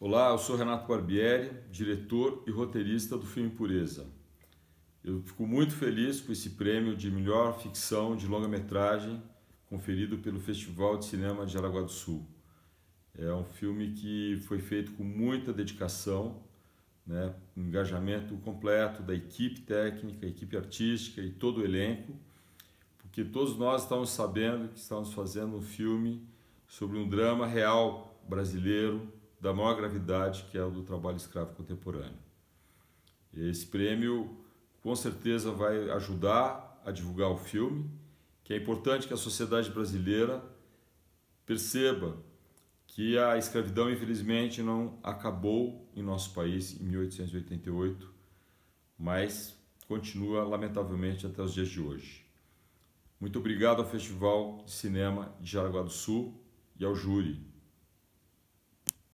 Olá, eu sou Renato Barbieri, diretor e roteirista do filme Pureza. Eu fico muito feliz com esse prêmio de melhor ficção de longa-metragem conferido pelo Festival de Cinema de Aragua do Sul. É um filme que foi feito com muita dedicação, né, um engajamento completo da equipe técnica, equipe artística e todo o elenco, porque todos nós estamos sabendo que estamos fazendo um filme sobre um drama real brasileiro da maior gravidade, que é o do trabalho escravo contemporâneo. Esse prêmio com certeza vai ajudar a divulgar o filme, que é importante que a sociedade brasileira perceba que a escravidão, infelizmente, não acabou em nosso país em 1888, mas continua, lamentavelmente, até os dias de hoje. Muito obrigado ao Festival de Cinema de Jaraguá do Sul e ao júri.